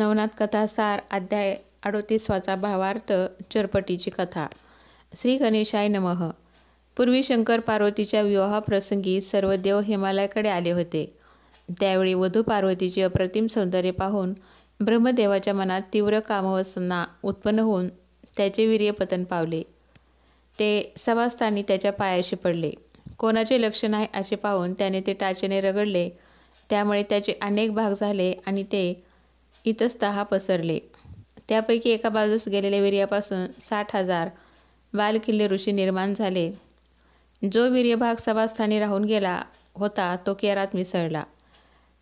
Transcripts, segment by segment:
नवनाथ कथा सार अध्याय अडोतीसवाचा भावार्थ चरपटीची कथा श्री गणेशाय नमः पूर्वी शंकर पार्वतीच्या विवाहाप्रसंगी सर्व देव हिमालयाकडे आले होते त्यावेळी वधू पार्वतीचे अप्रतिम सौंदर्य पाहून ब्रह्मदेवाच्या मनात तीव्र कामवसना उत्पन्न होऊन त्याचे वीर्यपतन पावले ते सभास्थानी त्याच्या पायाशी पडले कोणाचे लक्ष नाही असे पाहून त्याने ते टाचेने रगडले त्यामुळे त्याचे अनेक भाग झाले आणि ते इतस्तहा पसरले त्यापैकी एका बाजूस गेलेल्या वीर्यापासून साठ हजार बालकिल्ले ऋषी निर्माण झाले जो वीर्यभाग सभास्थानी राहून गेला होता तो केरात मिसळला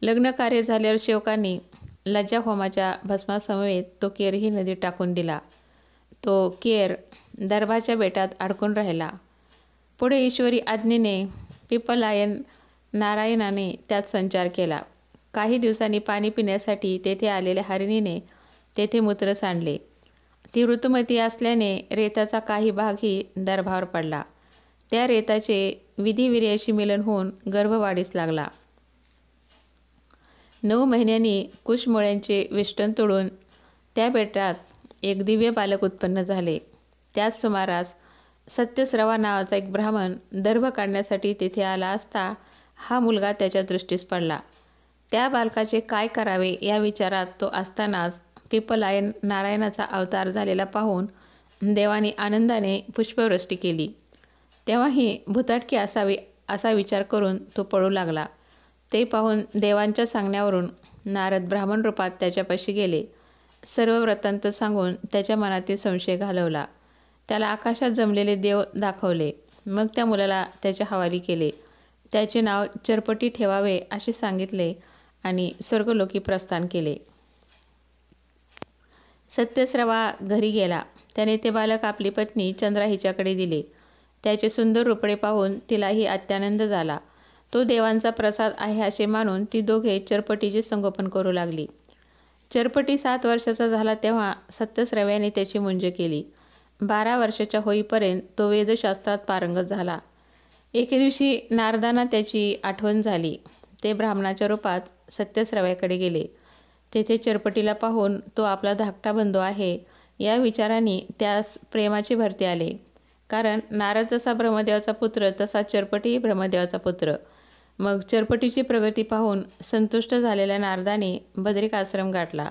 लग्न कार्य झाल्यावर शेवकांनी लज्जा होमाच्या भस्मासमवेत तो ही नदीत टाकून दिला तो केर दरभाच्या बेटात अडकून राहिला पुढे ईश्वरी आज्ञेने पिपलायन नारायणाने त्यात संचार केला काही दिवसांनी पाणी पिण्यासाठी तेथे आलेल्या हरिणीने तेथे मूत्र सांडले ती ऋतुमती असल्याने रेताचा काही भागही दरभावर पडला त्या रेताचे विधिविर्याशी मिलन होऊन गर्भवाढीस लागला नऊ महिन्यांनी कुशमुळ्यांचे वेष्टन तोडून त्या बेटात एक दिव्य बालक उत्पन्न झाले त्याच सुमारास सत्यस्रवा नावाचा एक ब्राह्मण दर्भ काढण्यासाठी तेथे आला असता हा मुलगा त्याच्या दृष्टीस पडला त्या बालकाचे काय करावे या विचारात तो असतानाच पिपलायन नारायणाचा अवतार झालेला पाहून देवाने आनंदाने पुष्पवृष्टी केली तेव्हाही भुताटकी असावी असा विचार करून तो पळू लागला ते पाहून देवांच्या सांगण्यावरून नारद ब्राह्मण रूपात त्याच्यापाशी गेले सर्व व्रतांत सांगून त्याच्या मनातील संशय घालवला त्याला आकाशात जमलेले देव दाखवले मग त्या मुलाला त्याच्या हवाली केले त्याचे नाव चरपटी ठेवावे असे सांगितले आणि स्वर्गलोकी प्रस्थान केले सत्यस्रवा घरी गेला त्याने ते बालक आपली पत्नी चंद्रा हिच्याकडे दिले त्याचे सुंदर रुपडे पाहून तिलाही अत्यानंद झाला तो देवांचा प्रसाद आहे असे मानून ती दोघे चरपटीचे संगोपन करू लागली चरपटी सात वर्षाचा झाला तेव्हा सत्यस्रव्याने त्याची मुंज केली बारा वर्षाच्या होईपर्यंत तो वेदशास्त्रात पारंगत झाला एके दिवशी नारदांना त्याची आठवण झाली ते ब्राह्मणाच्या रूपात सत्यस्रव्याकडे गेले तेथे चरपटीला पाहून तो आपला धाकटा बंधू आहे या विचाराने त्यास प्रेमाची भरती आले कारण नारद जसा ब्रह्मदेवाचा पुत्र तसा चरपटी ब्रह्मदेवाचा पुत्र मग चरपटीची प्रगती पाहून संतुष्ट झालेल्या नारदाने बद्रिक आश्रम गाठला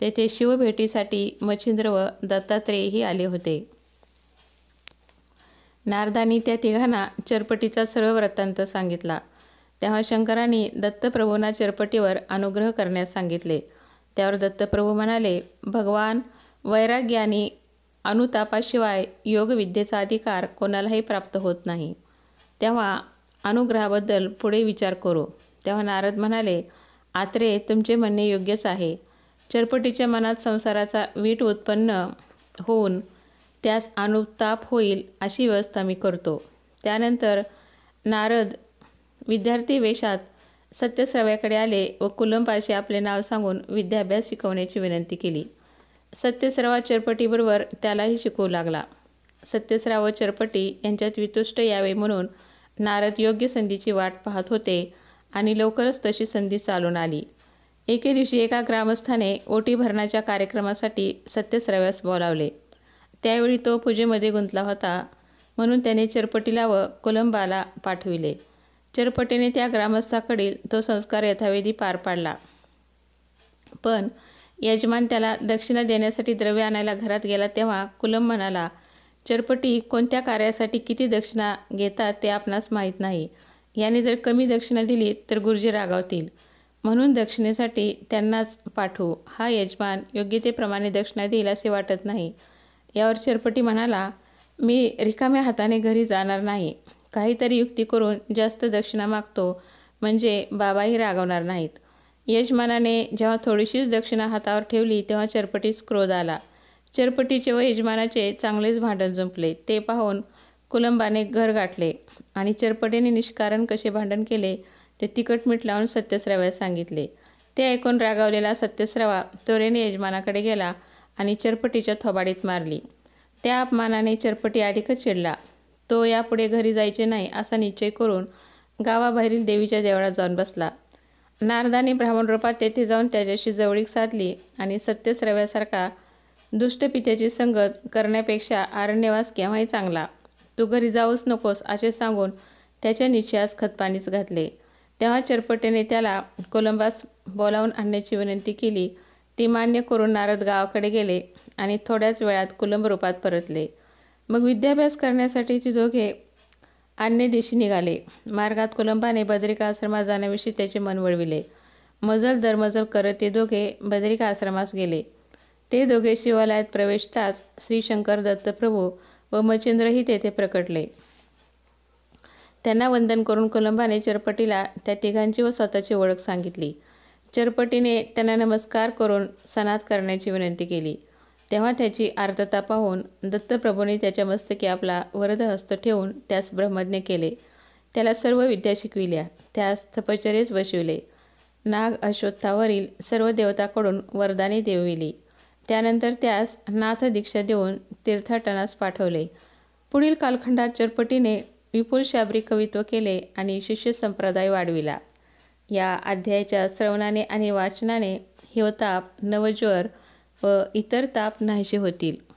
तेथे शिवभेटीसाठी मच्छिंद्र व दत्तात्रेयही आले होते नारदानी त्या तिघांना चरपटीचा सर्व वृत्तांत सांगितला तेव्हा शंकरांनी दत्तप्रभूंना चरपटीवर अनुग्रह करण्यास सांगितले त्यावर दत्तप्रभू म्हणाले भगवान वैराग्यानी अनुतापाशिवाय योगविद्येचा अधिकार कोणालाही प्राप्त होत नाही तेव्हा अनुग्रहाबद्दल पुढे विचार करू तेव्हा नारद म्हणाले आत्रे तुमचे म्हणणे योग्यच आहे चरपटीच्या मनात संसाराचा वीट उत्पन्न होऊन त्यास अनुताप होईल अशी व्यवस्था मी करतो त्यानंतर नारद विद्यार्थी वेशात सत्यस्रव्याकडे आले व कुलंबाशी आपले नाव सांगून विद्याभ्यास शिकवण्याची विनंती केली सत्यस्रावा चरपटीबरोबर त्यालाही शिकवू लागला सत्यसराव व चरपटी यांच्यात वितुष्ट यावे म्हणून नारद योग्य संधीची वाट पाहत होते आणि लवकरच तशी संधी चालून आली एके दिवशी एका ग्रामस्थाने ओटी भरण्याच्या कार्यक्रमासाठी सत्यस्राव्यास बोलावले त्यावेळी तो पूजेमध्ये गुंतला होता म्हणून त्याने चरपटीला व कोलंबाला पाठविले चरपटीने त्या ग्रामस्थाकडील तो संस्कार यथावेधी पार पाडला पण यजमान त्याला दक्षिणा देण्यासाठी द्रव्य आणायला घरात गेला तेव्हा कुलम म्हणाला चरपटी कोणत्या कार्यासाठी किती दक्षिणा घेतात ते आपणास माहीत नाही याने जर कमी दक्षिणा दिली तर गुरुजी रागावतील म्हणून दक्षिणेसाठी त्यांनाच पाठवू हा यजमान योग्य दक्षिणा देईल असे वाटत नाही यावर चरपटी म्हणाला मी रिकाम्या हाताने घरी जाणार नाही काहीतरी युक्ती करून जास्त दक्षिणा मागतो म्हणजे बाबाही रागवणार नाहीत यजमानाने जेव्हा थोडीशीच दक्षिणा हातावर ठेवली तेव्हा चरपटीस क्रोध आला चरपटीचे व यजमानाचे चांगलेच भांडण जुंपले ते पाहून कुलंबाने घर गाठले आणि चरपटीने निष्कारण कसे भांडण केले ते तिखट मीठ लावून सत्यस्राव्यास सांगितले ते ऐकून रागावलेला सत्यस्रावा त्वरेने यजमानाकडे गेला आणि चरपटीच्या थोबाडीत मारली त्या अपमानाने चरपटी अधिकच चिडला तो यापुढे घरी जायचे नाही असा निश्चय करून गावाबाहेरील देवीच्या देवळात जाऊन बसला नारदाने ब्राह्मण रूपात तेथे जाऊन त्याच्याशी जवळीक साधली आणि सत्यस्रव्यासारखा दुष्टपित्याची संगत करण्यापेक्षा आरण्यवास केव्हाही चांगला तू घरी जाऊच नकोस असे सांगून त्याच्या निश्चयास खतपाणीच घातले तेव्हा चरपटेने त्याला कोलंबास बोलावून आणण्याची विनंती केली ती मान्य करून नारद गावाकडे गेले आणि थोड्याच वेळात कुलंब रूपात परतले मग विद्याभ्यास करण्यासाठी ते दोघे अन्य देशी निघाले मार्गात कोलंबाने बद्रिका आश्रमात जाण्याविषयी त्याचे मन वळविले मजल दरमजल करत ते दोघे बद्रिका आश्रमास गेले ते दोघे शिवालयात प्रवेशताच श्री शंकर दत्तप्रभू व मच्छिंद्रही तेथे प्रकटले त्यांना वंदन करून कोलंबाने चरपटीला त्या तिघांची व स्वतःची ओळख सांगितली चरपटीने त्यांना नमस्कार करून सनात करण्याची विनंती केली तेव्हा त्याची आर्तता पाहून दत्तप्रभूने त्याच्या मस्तकी आपला वरदहस्त ठेवून त्यास ब्रह्मज्ञ केले त्याला सर्व विद्या शिकविल्या त्यास तपश्चर्येस बसविले नाग अश्वत्थावरील सर्व देवताकडून वरदाने देविली त्यानंतर त्यास नाथ दीक्षा देऊन तीर्थाटनास पाठवले पुढील कालखंडात चरपटीने विपुल शाबरी कवित्व केले आणि शिष्य संप्रदाय वाढविला या अध्यायाच्या श्रवणाने आणि वाचनाने हिवताप नवज्वर व इतर ताप नाहीसे होतील